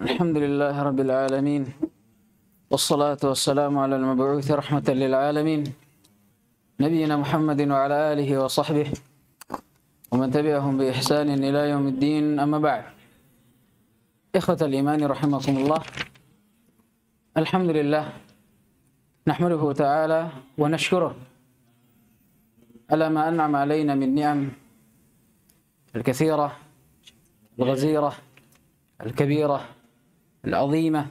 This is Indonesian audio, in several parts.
الحمد لله رب العالمين والصلاة والسلام على المبعوث رحمة للعالمين نبينا محمد وعلى آله وصحبه ومن تبعهم بإحسان إلى يوم الدين أما بعد إخوة الإيمان رحمكم الله الحمد لله نحمده تعالى ونشكره على ما أنعم علينا من نعم الكثيرة الغزيرة الكبيرة العظيمة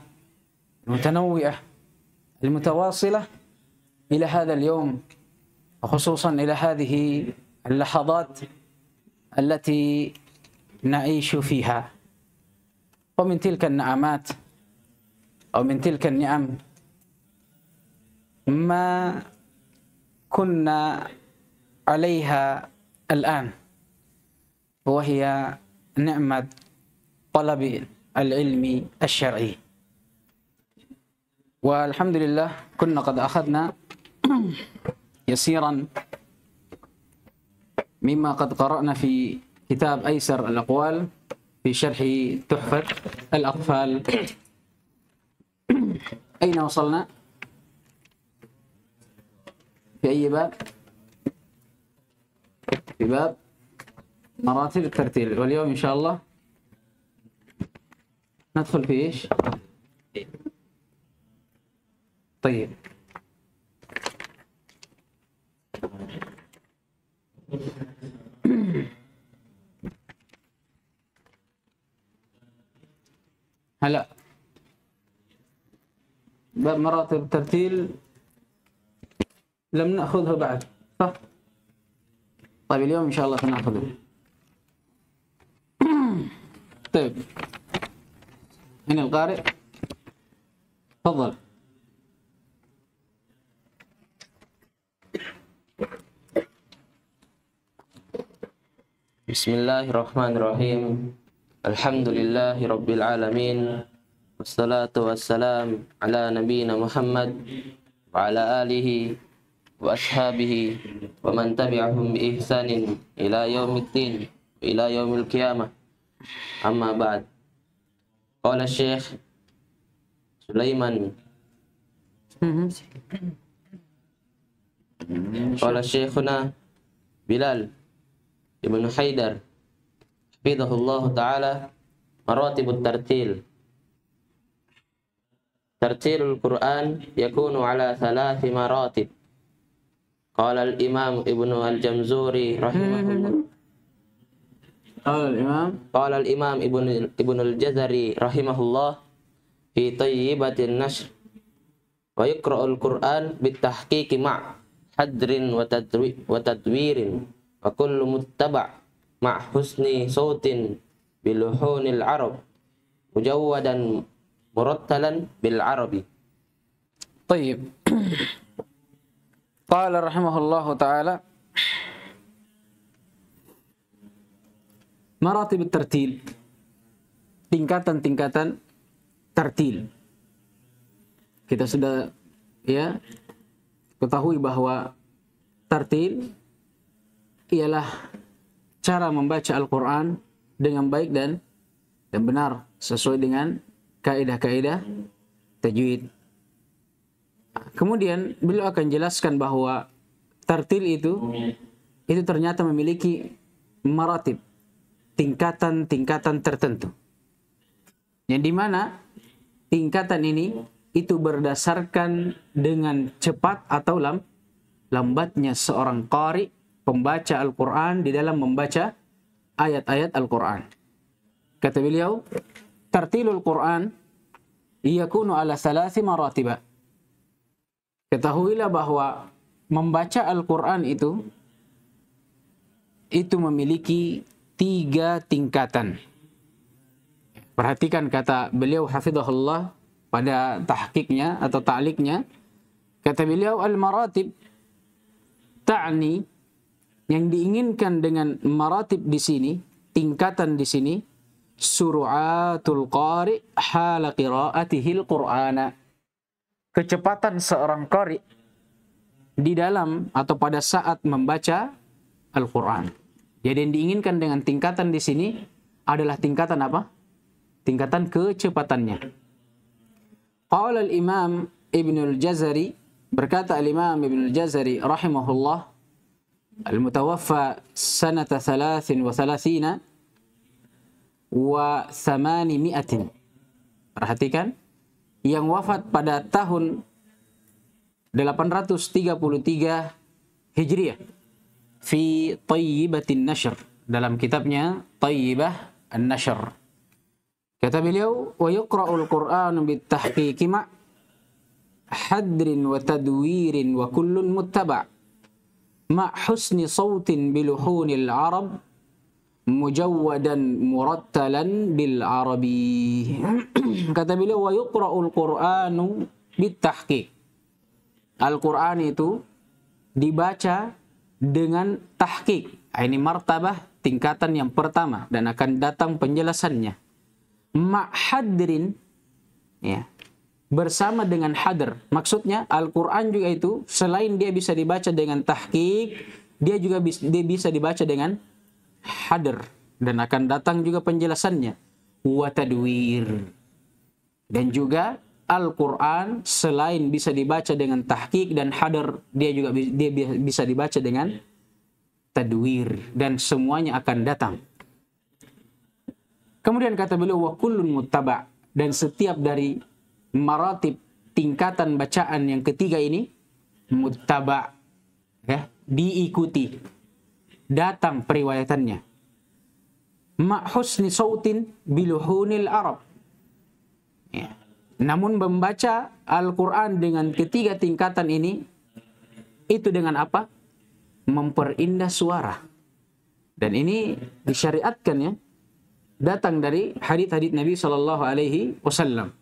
المتنوعة المتواصلة إلى هذا اليوم وخصوصا إلى هذه اللحظات التي نعيش فيها ومن تلك النعمات أو من تلك النعم ما كنا عليها الآن وهي نعمة طلب العلمي الشرعي والحمد لله كنا قد أخذنا يسيرا مما قد قرأنا في كتاب أيسر الأقوال في شرح تحفة الأطفال أين وصلنا؟ في أي باب؟ في باب مراتب الترتيل واليوم إن شاء الله ندخل في ايش؟ طيب هلا باب مراتب الترتيل لم ناخذه بعد صح طيب اليوم ان شاء الله سناخذه طيب من القارئ تفضل بسم الله الرحمن الرحيم الحمد لله رب العالمين والصلاة والسلام على نبينا محمد وعلى آله وأصحابه ومن تبعهم بإحسان إلى يوم الدين وإلى يوم القيامة أما بعد Qala Syekh Sulaiman Qala Syekhuna Bilal Ibnu Haidar Hafidhahullah Ta'ala Maratibut Tartil Tartilul Quran yakunu ala thalathi maratib Qala imam Ibnu Al-Jamzuri rahimahullah Qala al-Imam Qala al-Imam Ibnu Ibnu al-Jazari rahimahullah fi tayyibatin nashr wa yaqra'ul Qur'an bitahqiqi ma' hadrin wa tadwi wa tadwirin wa kullu muttaba' ma' husni sautin biluhunil arab mujawwadan murattalan bil arabi طيب قال رحمه الله تعالى maratib tertil tingkatan-tingkatan tertil kita sudah ya ketahui bahwa tertil ialah cara membaca Al-Quran dengan baik dan dan benar sesuai dengan kaidah-kaidah tajwid. Kemudian beliau akan jelaskan bahwa tertil itu itu ternyata memiliki maratib tingkatan-tingkatan tertentu. Yang dimana tingkatan ini itu berdasarkan dengan cepat atau lam, lambatnya seorang qari pembaca Al-Quran di dalam membaca ayat-ayat Al-Quran. Kata beliau, tartilul Quran yakunu ala salasi maratiba. Ketahuilah bahwa membaca Al-Quran itu itu memiliki tiga tingkatan. Perhatikan kata beliau hafizahullah pada tahqiqnya atau ta'liknya. Kata beliau al-maratib ta'ni yang diinginkan dengan maratib di sini, tingkatan di sini, suru'atul qari hala qira'atihil qur'ana. Kecepatan seorang qari di dalam atau pada saat membaca Al-Quran. Jadi yang diinginkan dengan tingkatan di sini adalah tingkatan apa? Tingkatan kecepatannya. Qala al-Imam Ibn al-Jazari berkata al-Imam Ibn al-Jazari rahimahullah al-mutawaffa sanata 33 wa miatin. perhatikan yang wafat pada tahun 833 Hijriah fi Tayyibatin Nashr dalam kitabnya Tayyibah An-Nashr. Kata beliau, wa yuqra'ul Qur'an bitahqiqi ma hadrin wa tadwirin wa kullun muttaba' ma husni sautin biluhunil Arab mujawwadan murattalan bil arabi kata beliau wa yuqra'ul qur'anu bitahqiq al-Qur'an itu dibaca dengan tahqiq. Ah, ini martabah tingkatan yang pertama dan akan datang penjelasannya. Ma'hadrin ya. Bersama dengan hadr. Maksudnya Al-Qur'an juga itu selain dia bisa dibaca dengan tahqiq, dia juga bis, dia bisa dibaca dengan hadr dan akan datang juga penjelasannya. Wa tadwir. Dan juga Al-Quran selain bisa dibaca dengan tahqiq dan hadar, dia juga dia bisa dibaca dengan tadwir dan semuanya akan datang. Kemudian kata beliau wa kullun muttaba dan setiap dari maratib tingkatan bacaan yang ketiga ini muttaba ya diikuti datang periwayatannya ma husni sautin biluhunil arab ya namun membaca Al-Quran dengan ketiga tingkatan ini, itu dengan apa? Memperindah suara. Dan ini disyariatkan ya, datang dari hadith-hadith Nabi Shallallahu Alaihi Wasallam.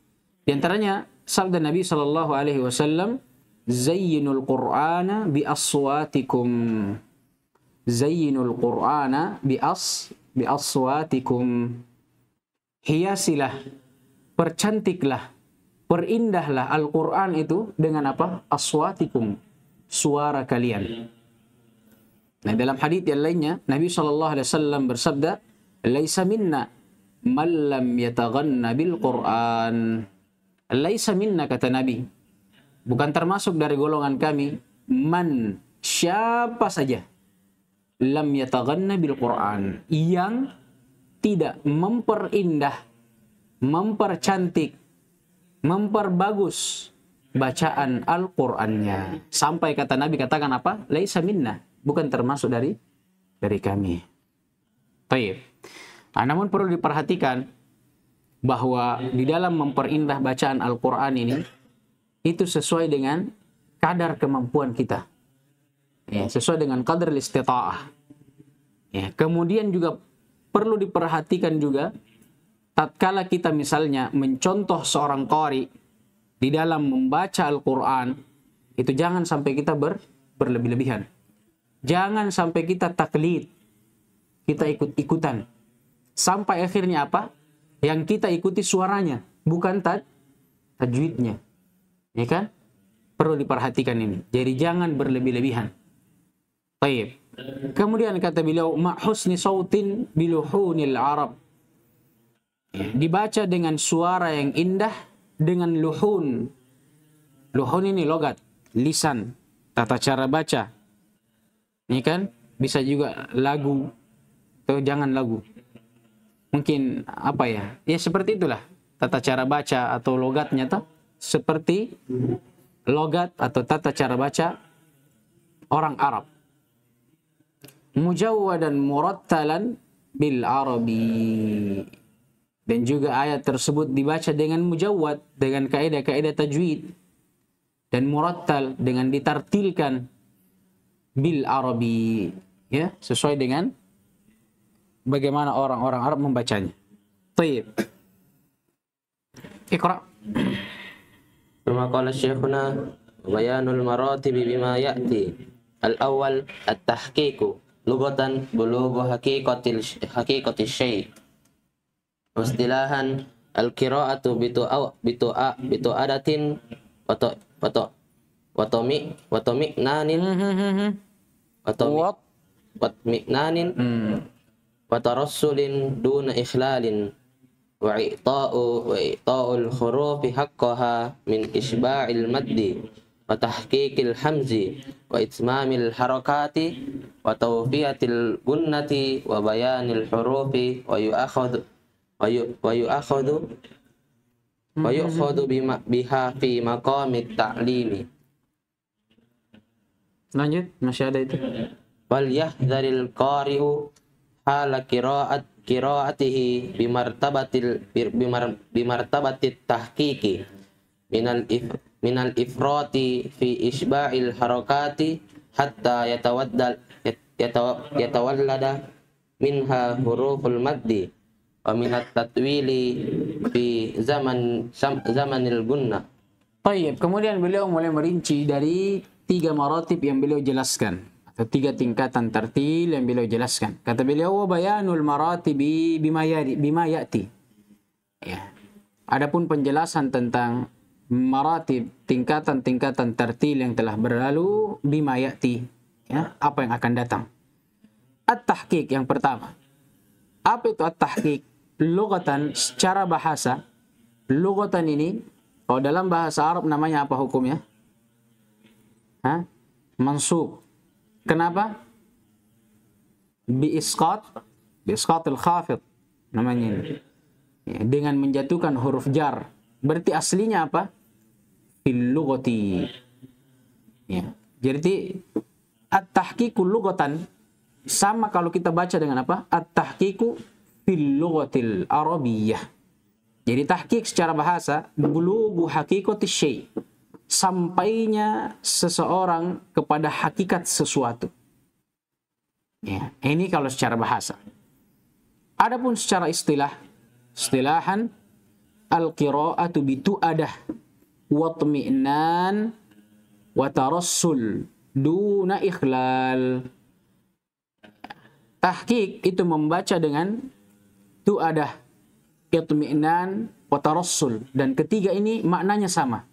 Di antaranya sabda Nabi Shallallahu Alaihi Wasallam, Zayyinul Qur'ana bi aswatikum. Zayyinul Qur'ana bi as bi aswatikum. Hiasilah, percantiklah perindahlah Al-Quran itu dengan apa? Aswatikum, suara kalian. Nah, dalam hadis yang lainnya, Nabi SAW bersabda, "Laisa minna man lam yataghanna bil Quran." Laisa minna kata Nabi. Bukan termasuk dari golongan kami man siapa saja lam yataghanna bil Quran yang tidak memperindah, mempercantik memperbagus bacaan Al-Qur'annya. Sampai kata Nabi katakan apa? Laisa minna, bukan termasuk dari dari kami. Baik. Nah, namun perlu diperhatikan bahwa di dalam memperindah bacaan Al-Qur'an ini itu sesuai dengan kadar kemampuan kita. Ya, sesuai dengan kadar istita'ah. Ya, kemudian juga perlu diperhatikan juga tatkala kita misalnya mencontoh seorang qari di dalam membaca Al-Qur'an itu jangan sampai kita ber, berlebih-lebihan. Jangan sampai kita taklid. Kita ikut-ikutan. Sampai akhirnya apa? Yang kita ikuti suaranya, bukan taj tajwidnya. Ya kan? Perlu diperhatikan ini. Jadi jangan berlebih-lebihan. Baik. Kemudian kata beliau, "Ma husni sautin biluhunil Arab." Iya. dibaca dengan suara yang indah dengan luhun. Luhun ini logat, lisan, tata cara baca. Ini kan bisa juga lagu atau jangan lagu. Mungkin apa ya? Ya seperti itulah tata cara baca atau logatnya tuh seperti logat atau tata cara baca orang Arab. Mujawwadan murattalan bil Arabi dan juga ayat tersebut dibaca dengan mujawad, dengan kaidah-kaidah tajwid dan murattal dengan ditartilkan bil Arabi ya sesuai dengan bagaimana orang-orang Arab membacanya. Baik. Iqra. Kama qala syekhuna bayanul maratib bima ya'ti. Al-awwal at-tahqiqu lughatan bulughu haqiqatil haqiqatil syai' Wastilahan al-qira'atu bitu aw bitu a bitu adatin wato wato watomi watomi nanin watomi watmi nanin hmm. watarassulin duna ikhlalin wa i'ta'u wa i'ta'ul hurufi haqqaha min isba'il maddi wa tahqiqil hamzi wa itmamil harakati wa tawfiyatil gunnati wa bayanil hurufi wa yu'akhadhu wayu wayu akhadhu hmm. wayu akhadhu bima biha fi maqamit ta'limi lanjut masih ada itu wal yahdharil qari'u hala qira'at qira'atihi bimartabatil bimar, bimartabatit tahqiqi minal if, minal ifrati fi isba'il harakati hatta yatawaddal yatawallada minha huruful maddi minat tatwili fi zaman zamanil gunna. Tayyib. Kemudian beliau mulai merinci dari tiga maratib yang beliau jelaskan atau tiga tingkatan tertib yang beliau jelaskan. Kata beliau wa bayanul maratibi bima yati. Bima yati. Ya. Adapun penjelasan tentang maratib tingkatan-tingkatan tertib yang telah berlalu bima yati. Ya, apa yang akan datang? At-tahqiq yang pertama. Apa itu at-tahqiq? lugatan secara bahasa lugatan ini kalau oh, dalam bahasa Arab namanya apa hukumnya? Hah? Mansub. Kenapa? Biisqat al khafid namanya ini. Ya, dengan menjatuhkan huruf jar. Berarti aslinya apa? Fil lugati. Ya. Jadi at-tahqiqul lugatan sama kalau kita baca dengan apa? At-tahqiqu fil arabiyah Jadi tahqiq secara bahasa bulugu haqiqati syai. Sampainya seseorang kepada hakikat sesuatu. Ya, ini kalau secara bahasa. Adapun secara istilah, istilahan al-qira'atu bitu'adah wa tmi'nan wa tarassul duna ikhlal. Tahqiq itu membaca dengan itu ada itmi'nan wa tarassul dan ketiga ini maknanya sama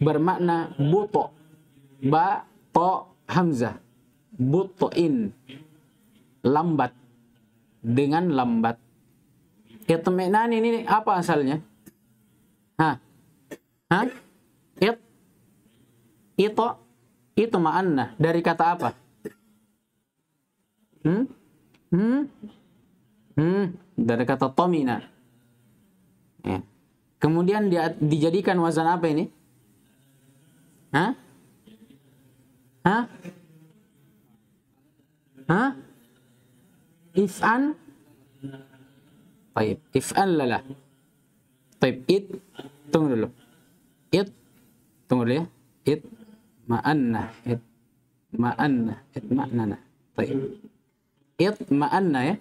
bermakna buto ba to hamzah butoin lambat dengan lambat itmi'nan ini apa asalnya ha ha it itu itu ma'anna dari kata apa hmm hmm hmm dari kata tomina. Ya. Kemudian dia, dijadikan wazan apa ini? Hah? Hah? Hah? If'an? Taib. If'an lalah. Baik. It. Tunggu dulu. It. Tunggu dulu ya. It. Ma'anna. It. Ma'anna. It ma'nana. Baik. It ma'anna ya.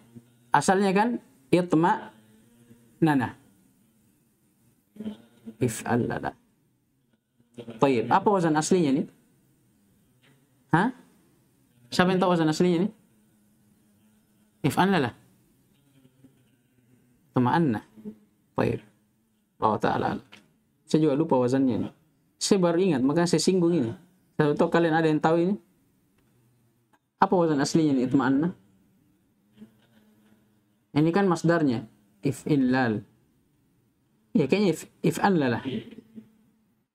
Asalnya kan itma ya, nana if'al lana طيب Apa wazan aslinya nih? Hah? Siapa yang tahu wazan aslinya nih? If'an lala. Tuma'anna. طيب Allah Ta'ala. Saya juga lupa wazannya nih. Saya baru ingat, maka saya singgung ini. Saya tahu kalian ada yang tahu ini. Apa wazan aslinya nih? Itma'anna. Ini kan masdarnya if illal. Ya kayaknya if if lah.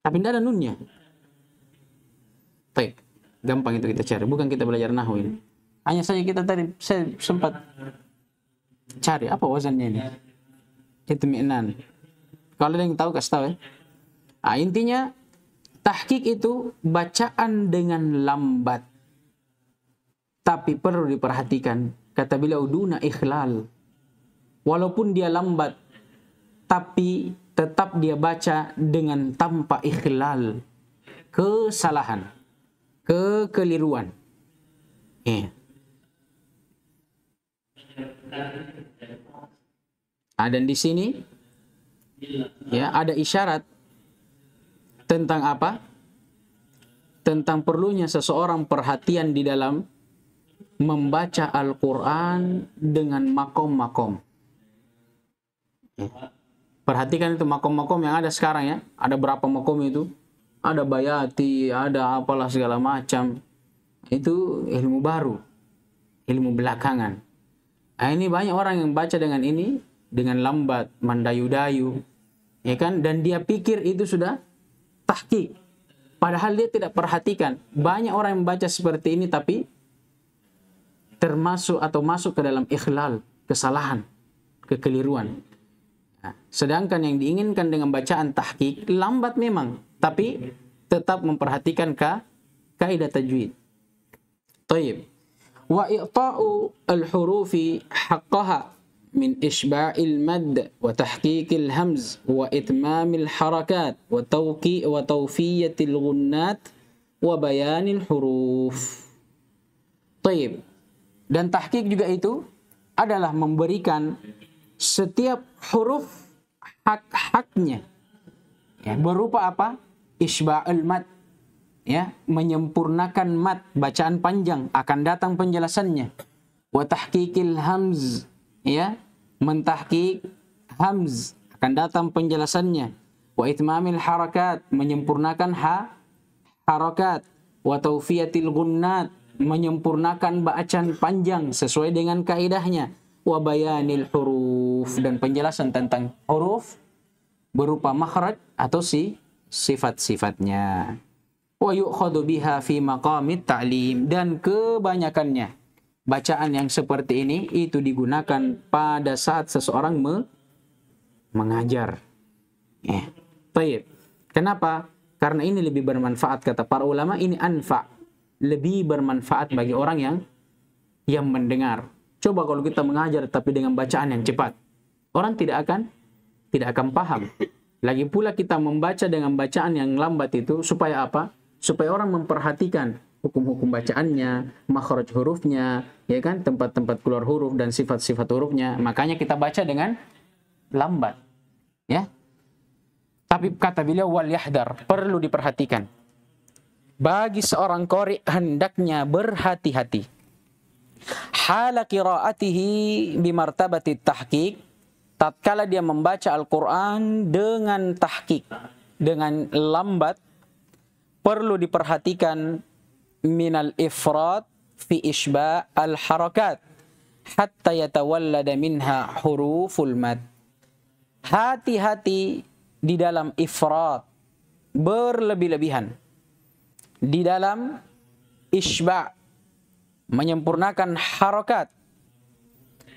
Tapi tidak ada nunnya. Baik, gampang itu kita cari. Bukan kita belajar nahu ini. Hanya saja kita tadi saya sempat cari apa wazannya ini. minan Kalau ada yang tahu kasih tahu ya. Nah, intinya tahkik itu bacaan dengan lambat. Tapi perlu diperhatikan. Kata beliau duna ikhlal walaupun dia lambat tapi tetap dia baca dengan tanpa ikhlal kesalahan kekeliruan eh. Ya. nah, dan di sini ya ada isyarat tentang apa tentang perlunya seseorang perhatian di dalam membaca Al-Quran dengan makom-makom. Perhatikan itu makom-makom yang ada sekarang ya. Ada berapa makom itu? Ada bayati, ada apalah segala macam. Itu ilmu baru. Ilmu belakangan. Nah, ini banyak orang yang baca dengan ini dengan lambat, mendayu-dayu. Ya kan? Dan dia pikir itu sudah tahqiq. Padahal dia tidak perhatikan. Banyak orang yang baca seperti ini tapi termasuk atau masuk ke dalam ikhlal, kesalahan, kekeliruan. Sedangkan yang diinginkan dengan bacaan tahqiq lambat memang, tapi tetap memperhatikan ka kaidah tajwid. Taib. Wa i'ta'u al-hurufi haqqaha min isba'il mad wa tahqiqil hamz wa itmamil harakat wa tawqi wa tawfiyatil gunnat wa bayanil huruf. Taib. Dan tahqiq juga itu adalah memberikan setiap huruf hak-haknya ya, berupa apa? Isba'ul mat ya, menyempurnakan mat bacaan panjang akan datang penjelasannya. Wa tahqiqil hamz ya, mentahqiq hamz akan datang penjelasannya. Wa itmamil harakat menyempurnakan ha harakat. Wa taufiyatil gunnat menyempurnakan bacaan panjang sesuai dengan kaidahnya wabayanil huruf dan penjelasan tentang huruf berupa makhraj atau si sifat-sifatnya. Wa yu'khadhu biha fi maqamit ta'lim dan kebanyakannya bacaan yang seperti ini itu digunakan pada saat seseorang me mengajar. Eh, ya. baik. Kenapa? Karena ini lebih bermanfaat kata para ulama ini anfa. Lebih bermanfaat bagi orang yang yang mendengar Coba kalau kita mengajar tapi dengan bacaan yang cepat, orang tidak akan tidak akan paham. Lagi pula kita membaca dengan bacaan yang lambat itu supaya apa? Supaya orang memperhatikan hukum-hukum bacaannya, makhraj hurufnya, ya kan tempat-tempat keluar huruf dan sifat-sifat hurufnya. Makanya kita baca dengan lambat. Ya. Tapi kata beliau wal yahdar, perlu diperhatikan. Bagi seorang kori hendaknya berhati-hati Hala qiraatihi bimartabati tahqiq tatkala dia membaca Al-Qur'an dengan tahqiq, dengan lambat perlu diperhatikan minal ifrat fi isba al harakat hatta yatawallada minha huruful mad. Hati-hati di dalam ifrat berlebih-lebihan. Di dalam isba menyempurnakan harokat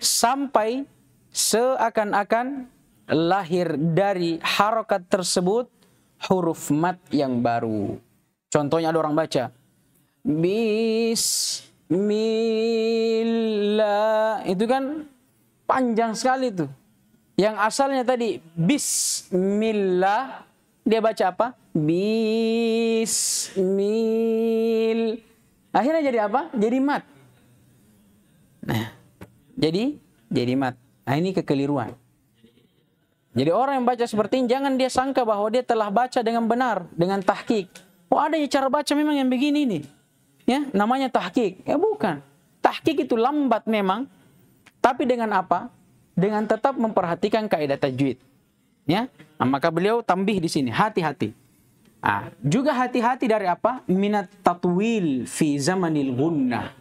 sampai seakan-akan lahir dari harokat tersebut huruf mat yang baru. Contohnya ada orang baca Bismillah itu kan panjang sekali tuh. Yang asalnya tadi Bismillah dia baca apa? Bismillah Akhirnya jadi apa? Jadi mat. Nah, jadi jadi mat. Nah, ini kekeliruan. Jadi orang yang baca seperti ini jangan dia sangka bahwa dia telah baca dengan benar, dengan tahkik. Oh, ada ya cara baca memang yang begini nih. Ya, namanya tahkik. Ya eh, bukan. Tahkik itu lambat memang, tapi dengan apa? Dengan tetap memperhatikan kaidah tajwid. Ya. Nah, maka beliau tambih di sini, hati-hati. Ah, juga hati-hati dari apa? Minat tatwil fi zamanil gunnah.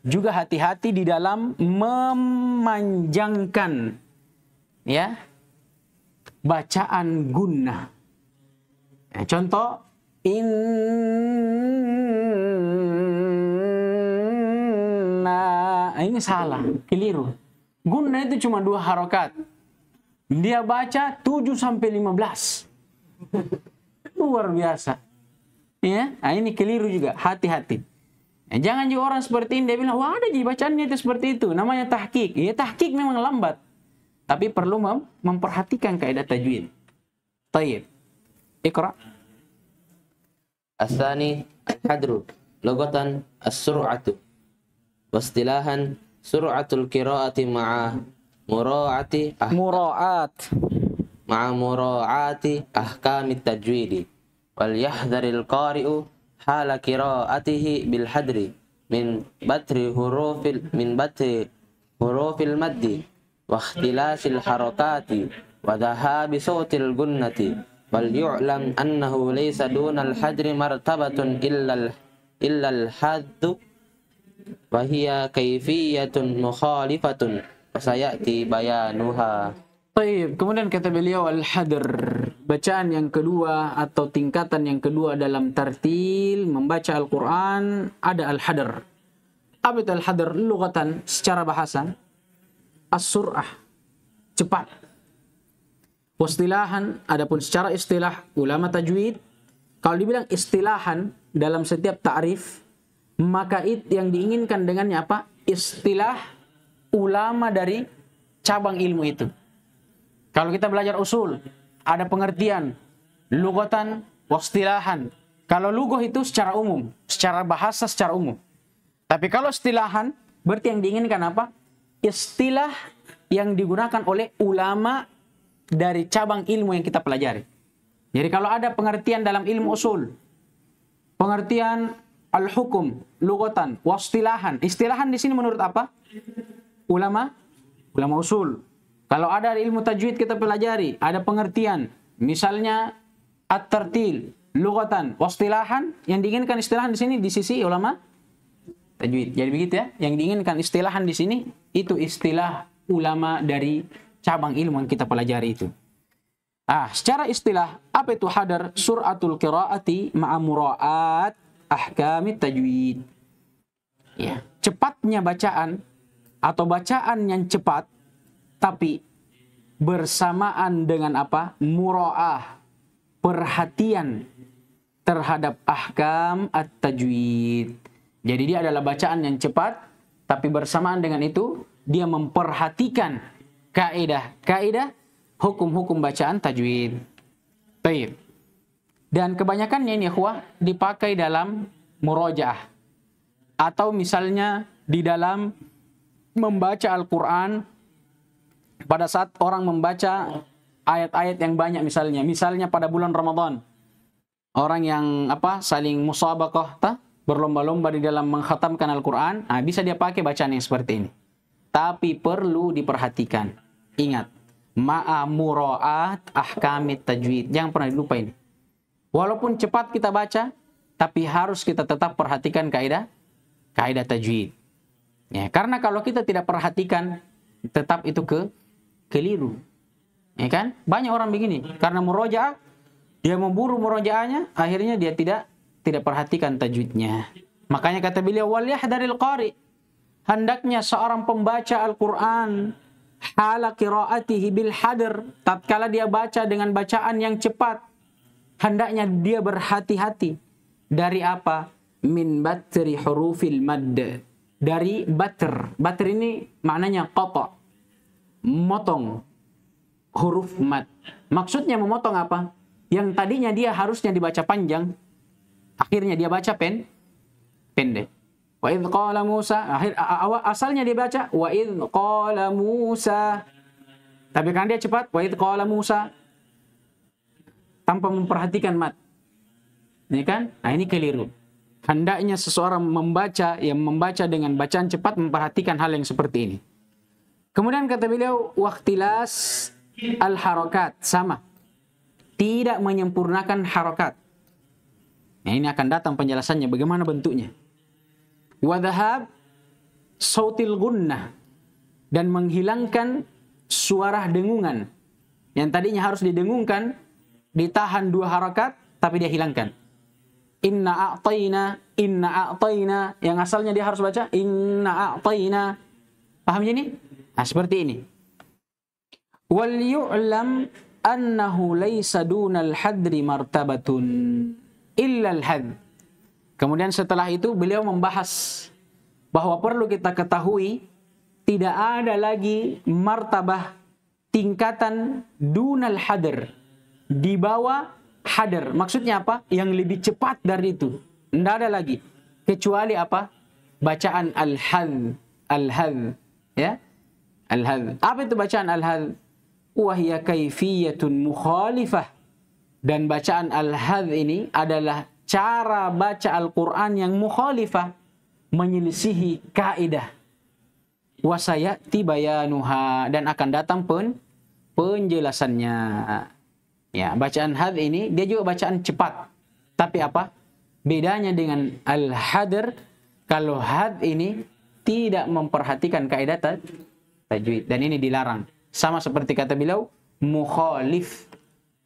Juga hati-hati di dalam memanjangkan ya bacaan gunnah. Ya, contoh inna ah, ini salah, keliru. Gunnah itu cuma dua harokat. Dia baca 7 sampai 15 luar biasa. Ya, nah, ini keliru juga, hati-hati. Ya, jangan juga orang seperti ini dia bilang, "Wah, ada ji bacaannya itu seperti itu." Namanya tahqiq. Ya, tahqiq memang lambat. Tapi perlu mem memperhatikan kaidah tajwid. Tayyib. Iqra. Asani al-hadru lugatan as-sur'atu. Wastilahan sur'atul qiraati ma'a mura'ati ah mura'at ma'a mura'ati ahkamit tajwidi. وليحذر القارئ حال قراءته بالحدر من بتر حروف من بتر حروف المد واختلاس الحركات وذهاب صوت الجنة وليعلم أنه ليس دون الحدر مرتبة إلا إلا الحد وهي كيفية مخالفة وسيأتي بيانها طيب كمان كتب اليوم الحذر bacaan yang kedua atau tingkatan yang kedua dalam tartil membaca Al-Quran ada Al-Hadar. Apa itu Al-Hadar? Lugatan secara bahasa. As-Sur'ah. Cepat. Wastilahan, adapun secara istilah ulama tajwid, kalau dibilang istilahan dalam setiap ta'rif, maka it yang diinginkan dengannya apa? Istilah ulama dari cabang ilmu itu. Kalau kita belajar usul, ada pengertian lugatan wastilahan. Kalau lugoh itu secara umum, secara bahasa secara umum. Tapi kalau istilahan berarti yang diinginkan apa? Istilah yang digunakan oleh ulama dari cabang ilmu yang kita pelajari. Jadi kalau ada pengertian dalam ilmu usul, pengertian al-hukum, lugotan, wastilahan. Istilahan di sini menurut apa? Ulama, ulama usul. Kalau ada ilmu tajwid kita pelajari, ada pengertian. Misalnya at-tartil, lugatan, wastilahan yang diinginkan istilahan di sini di sisi ulama tajwid. Jadi begitu ya, yang diinginkan istilahan di sini itu istilah ulama dari cabang ilmu yang kita pelajari itu. Ah, secara istilah apa itu hadar suratul qiraati ma'a mura'at ahkami tajwid. Ya, cepatnya bacaan atau bacaan yang cepat tapi bersamaan dengan apa? muroah perhatian terhadap ahkam at-tajwid. Jadi dia adalah bacaan yang cepat, tapi bersamaan dengan itu dia memperhatikan kaidah-kaidah hukum-hukum bacaan tajwid. Baik. Dan kebanyakannya ini ikhwah dipakai dalam murojaah atau misalnya di dalam membaca Al-Qur'an pada saat orang membaca ayat-ayat yang banyak misalnya, misalnya pada bulan Ramadan orang yang apa saling musabaqah ta berlomba-lomba di dalam menghatamkan Al-Qur'an, nah, bisa dia pakai bacaan yang seperti ini. Tapi perlu diperhatikan. Ingat, muraat ahkamit tajwid. Jangan pernah dilupa ini. Walaupun cepat kita baca, tapi harus kita tetap perhatikan kaidah kaidah tajwid. Ya, karena kalau kita tidak perhatikan, tetap itu ke keliru. Ya kan? Banyak orang begini. Karena murojaah, dia memburu murojaahnya, akhirnya dia tidak tidak perhatikan tajwidnya. Makanya kata beliau, waliyah dari qari. Hendaknya seorang pembaca Al-Quran hala qiraatihi bil hadr tatkala dia baca dengan bacaan yang cepat hendaknya dia berhati-hati dari apa min batri hurufil mad dari batr batr ini maknanya qata memotong huruf mat. Maksudnya memotong apa? Yang tadinya dia harusnya dibaca panjang, akhirnya dia baca pen pendek. Wa idh qala Musa, akhir asalnya dia baca wa idh qala Musa. Tapi kan dia cepat wa idh qala Musa tanpa memperhatikan mat. Ini kan? Nah, ini keliru. Hendaknya seseorang membaca yang membaca dengan bacaan cepat memperhatikan hal yang seperti ini. Kemudian kata beliau waktilas al harokat sama. Tidak menyempurnakan harokat. Nah, ini akan datang penjelasannya bagaimana bentuknya. Wadhab sautil gunnah dan menghilangkan suara dengungan yang tadinya harus didengungkan ditahan dua harokat tapi dia hilangkan inna a'tayna inna a'tayna yang asalnya dia harus baca inna a'tayna paham ini Nah, seperti ini. Wal yu'lam annahu laysa dunal hadri martabatun illa al had. Kemudian setelah itu beliau membahas bahwa perlu kita ketahui tidak ada lagi martabah tingkatan dunal hadr di bawah hadr maksudnya apa yang lebih cepat dari itu tidak ada lagi kecuali apa bacaan al hal al had, ya al hadh Apa itu bacaan al hadh Wahya kaifiyatun mukhalifah. Dan bacaan al hadh ini adalah cara baca Al-Qur'an yang mukhalifah, menyelisihi kaidah. Wasayati bayanuha dan akan datang pun penjelasannya. Ya, bacaan had ini dia juga bacaan cepat. Tapi apa? Bedanya dengan al-hadr kalau had ini tidak memperhatikan kaidah tajwid dan ini dilarang. Sama seperti kata beliau mukhalif.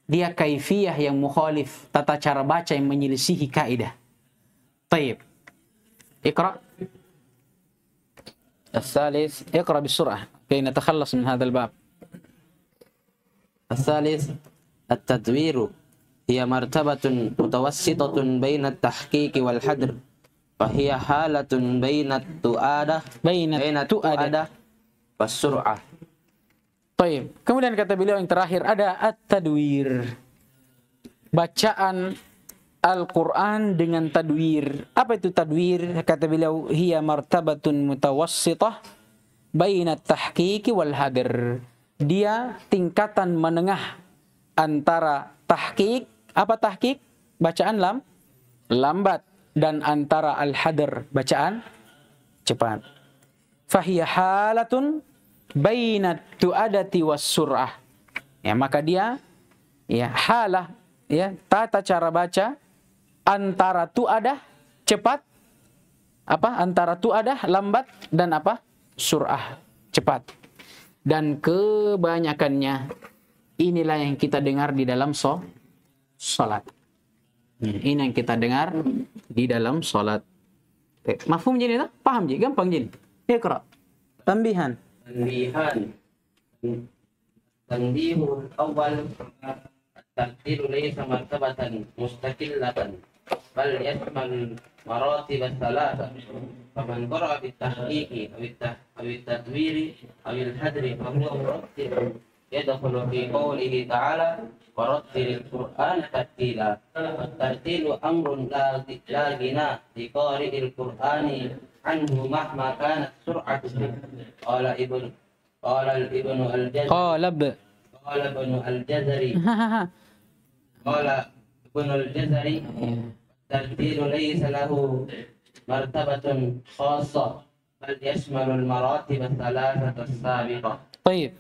Dia kaifiyah yang mukhalif, tata cara baca yang menyelisihi kaidah. طيب Iqra. الثالث اقرأ بسرعة كي نتخلص من هذا الباب الثالث التدوير هي مرتبة متوسطة بين التحقيق والحدر وهي حالة بين التؤادة بين التؤادة wasur'ah. Taib. Kemudian kata beliau yang terakhir ada at-tadwir. Bacaan Al-Quran dengan tadwir. Apa itu tadwir? Kata beliau, hiya martabatun mutawassitah baina tahqiqi wal hadir. Dia tingkatan menengah antara tahqiq, apa tahqiq? Bacaan lam, lambat. Dan antara al-hadr, bacaan cepat. Fahiya halatun bainat tu'adati was surah. Ya, maka dia ya halah ya tata cara baca antara tu ada cepat apa antara tu ada lambat dan apa surah cepat. Dan kebanyakannya inilah yang kita dengar di dalam so, salat. Ini yang kita dengar di dalam salat. Eh, mafhum jadi Paham jadi? Gampang jadi. Iqra. Tambihan tanbihan tanbihul awal takdir laysa martabatan mustaqillatan bal yashmal maratib ath-thalatha faman qara'a bi tahqiqi aw bi tadwiri aw al hadri fa huwa murattib yadkhulu fi qawlihi ta'ala warattil al tartila at-tartilu amrun la la li qari'il qur'ani anhu mahma kanat sur'atuhu qala ibn qala ibn al-jazari qala qala ibn al-jazari qala ibn al-jazari tartilu laysa lahu martabatun khassa bal yashmalu al-maratib ath-thalathah as-sabiqah طيب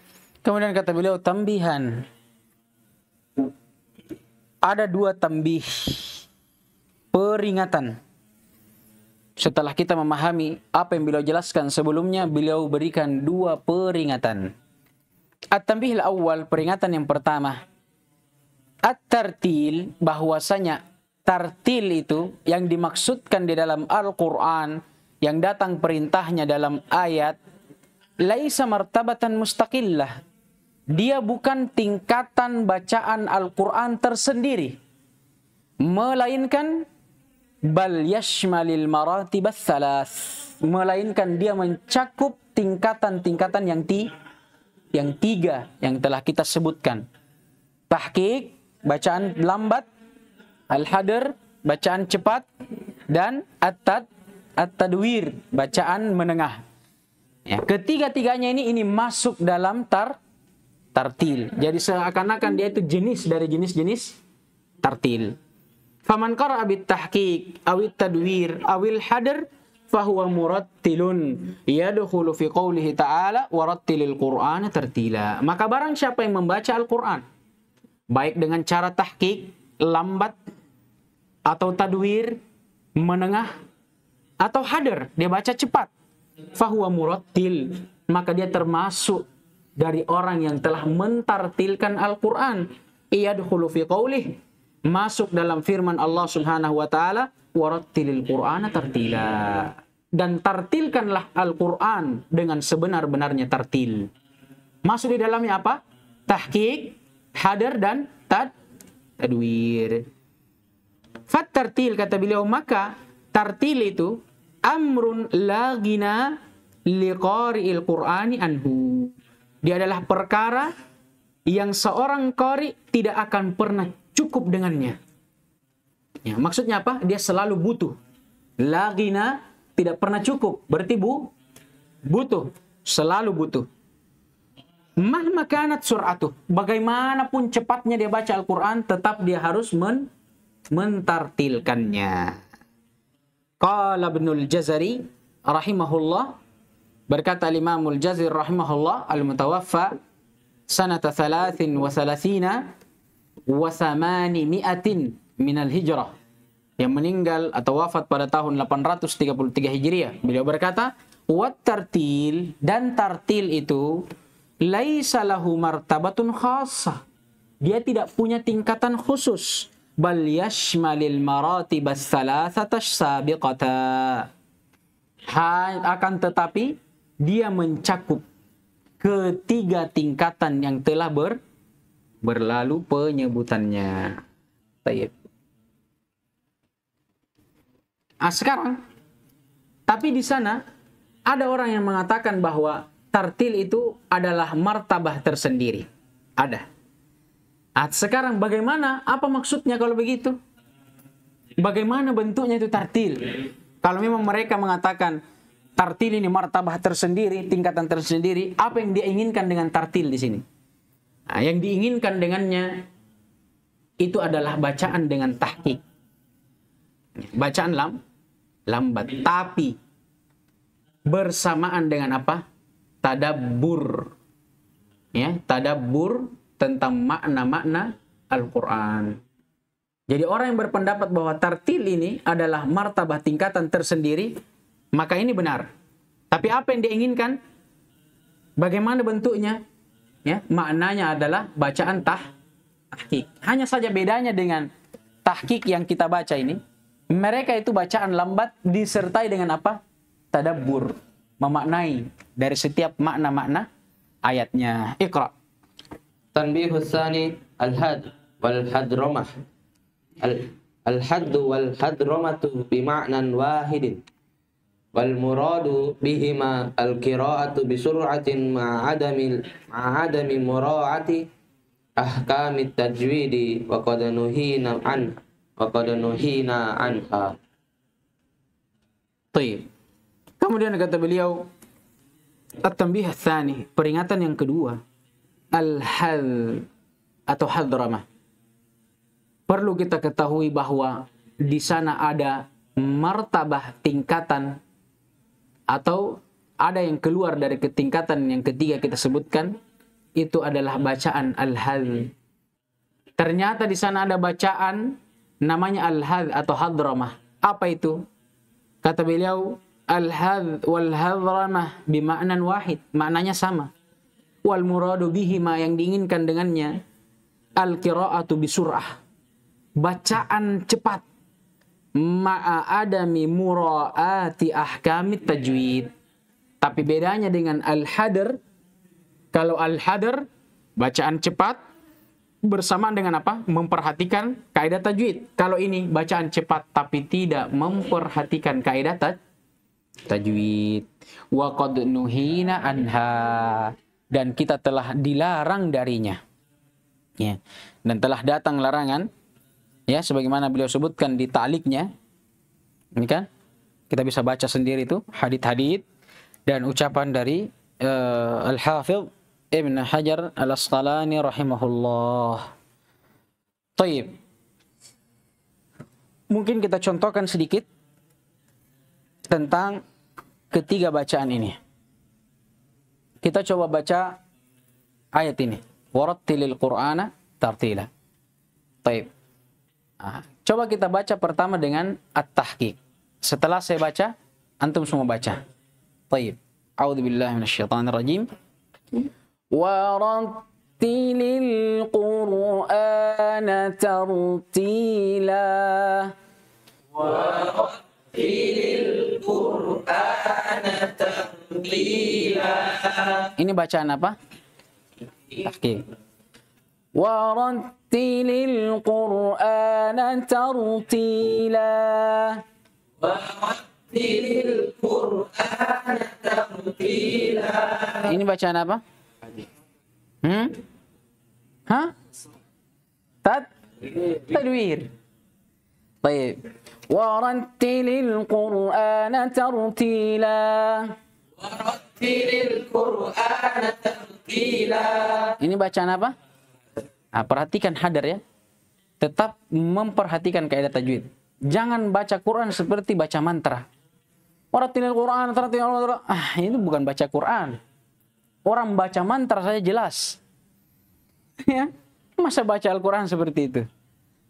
kemudian kata beliau tambihan ada dua tambih peringatan setelah kita memahami apa yang beliau jelaskan sebelumnya, beliau berikan dua peringatan. at tambih awal peringatan yang pertama. At-tartil, bahwasanya tartil itu yang dimaksudkan di dalam Al-Quran, yang datang perintahnya dalam ayat, laisa martabatan mustaqillah. Dia bukan tingkatan bacaan Al-Quran tersendiri. Melainkan bal yashmalil maratibas salas melainkan dia mencakup tingkatan-tingkatan yang ti yang tiga yang telah kita sebutkan tahqiq bacaan lambat al-hadr bacaan cepat dan atad tad at bacaan menengah ya ketiga-tiganya ini ini masuk dalam tar tartil jadi seakan-akan dia itu jenis dari jenis-jenis tartil Faman qara'a bit tahqiq at tadwir awil hadr fahuwa murattilun yadkhulu fi qawlihi ta'ala warattilil qur'ana tartila. Maka barang siapa yang membaca Al-Qur'an baik dengan cara tahqiq, lambat atau tadwir, menengah atau hadir, dia baca cepat. Fahuwa murattil, maka dia termasuk dari orang yang telah mentartilkan Al-Qur'an. Iyadkhulu fi qawlihi masuk dalam firman Allah Subhanahu wa taala warattilil qur'ana tartila dan tartilkanlah Al-Qur'an dengan sebenar-benarnya tartil. Masuk di dalamnya apa? Tahqiq, hadar dan tad tadwir. Fat tartil kata beliau maka tartil itu amrun lagina liqari'il Qur'ani anhu. Dia adalah perkara yang seorang qari tidak akan pernah cukup dengannya. Ya, maksudnya apa? Dia selalu butuh. Lagina tidak pernah cukup. Berarti bu, butuh. Selalu butuh. Mah makanat suratuh. Bagaimanapun cepatnya dia baca Al-Quran, tetap dia harus men mentartilkannya. Qala binul Jazari rahimahullah berkata Imamul Jazir, rahimahullah al-mutawaffa sanata 33 wasamani mi'atin minal hijrah yang meninggal atau wafat pada tahun 833 Hijriah. Beliau berkata, "Wat tartil dan tartil itu laisa lahu martabatun khassa. Dia tidak punya tingkatan khusus, bal yashmalil marati salasatash sabiqata. akan tetapi dia mencakup ketiga tingkatan yang telah ber berlalu penyebutannya. Taib. Nah, sekarang tapi di sana ada orang yang mengatakan bahwa tartil itu adalah martabah tersendiri. Ada. Nah, sekarang bagaimana? Apa maksudnya kalau begitu? Bagaimana bentuknya itu tartil? Kalau memang mereka mengatakan tartil ini martabah tersendiri, tingkatan tersendiri, apa yang dia inginkan dengan tartil di sini? Nah, yang diinginkan dengannya itu adalah bacaan dengan tahqiq. Bacaan lam, lambat. Tapi bersamaan dengan apa? Tadabur. Ya, tadabur tentang makna-makna Al-Quran. Jadi orang yang berpendapat bahwa tartil ini adalah martabah tingkatan tersendiri, maka ini benar. Tapi apa yang diinginkan? Bagaimana bentuknya? ya maknanya adalah bacaan tah tahkik hanya saja bedanya dengan tahkik yang kita baca ini mereka itu bacaan lambat disertai dengan apa tadabbur memaknai dari setiap makna-makna ayatnya iqra tanbihus sani al had wal hadramah al al hadd wal hadramatu bi ma'nan wahidin wal muradu bihima al qiraatu bi sur'atin ma adami ma adami muraati ahkamit tajwidi wa qad nuhina an wa qad nuhina anha Taib. Kemudian kata beliau At-tambih tsani, peringatan yang kedua. Al-hal atau hadramah. Perlu kita ketahui bahwa di sana ada martabah tingkatan atau ada yang keluar dari ketingkatan yang ketiga kita sebutkan itu adalah bacaan al-hadz. Ternyata di sana ada bacaan namanya al-hadz atau hadramah. Apa itu? Kata beliau al-hadz wal hadramah bima'nan wahid, maknanya sama. Wal muradu ma yang diinginkan dengannya al-qira'atu bisur'ah. Bacaan cepat ma'a adami muraati ahkamit tajwid. Tapi bedanya dengan al-hadr, kalau al-hadr bacaan cepat bersamaan dengan apa? Memperhatikan kaidah tajwid. Kalau ini bacaan cepat tapi tidak memperhatikan kaidah tajwid. Wa qad nuhina anha dan kita telah dilarang darinya. Ya. Dan telah datang larangan Ya, sebagaimana beliau sebutkan di ta'liknya. Ini kan? Kita bisa baca sendiri itu hadit-hadit dan ucapan dari uh, Al-Hafidh Ibn Hajar Al-Asqalani rahimahullah. Taib. Mungkin kita contohkan sedikit tentang ketiga bacaan ini. Kita coba baca ayat ini. Warattilil Qur'ana tartila. Taib. Nah, coba kita baca pertama dengan at-tahqiq. Setelah saya baca, antum semua baca. Baik. A'udzu billahi minasyaitonir rajim. Wa rattilil qur'ana tartila. Wa rattilil qur'ana tartila. Ini bacaan apa? Tahqiq. Wa رتل القرآن ترتيلا ورتل القرآن ترتيلا ini bacaan apa? Hmm? ها؟ تد تدوير طيب ورتل القرآن ترتيلا ورتل القرآن ترتيلا ini bacaan apa? Nah, perhatikan hadar ya. Tetap memperhatikan kaidah tajwid. Jangan baca Quran seperti baca mantra. Oratinil Quran, oratinil orang... Ah, ini bukan baca Quran. Orang baca mantra saja jelas. ya. Masa baca Al-Quran seperti itu?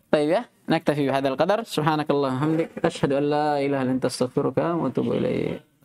Baik ya. Naktafi bihadal qadar. Subhanakallah. Alhamdulillah. Ashadu an la ilaha lantastaghfiruka wa atubu ilaih.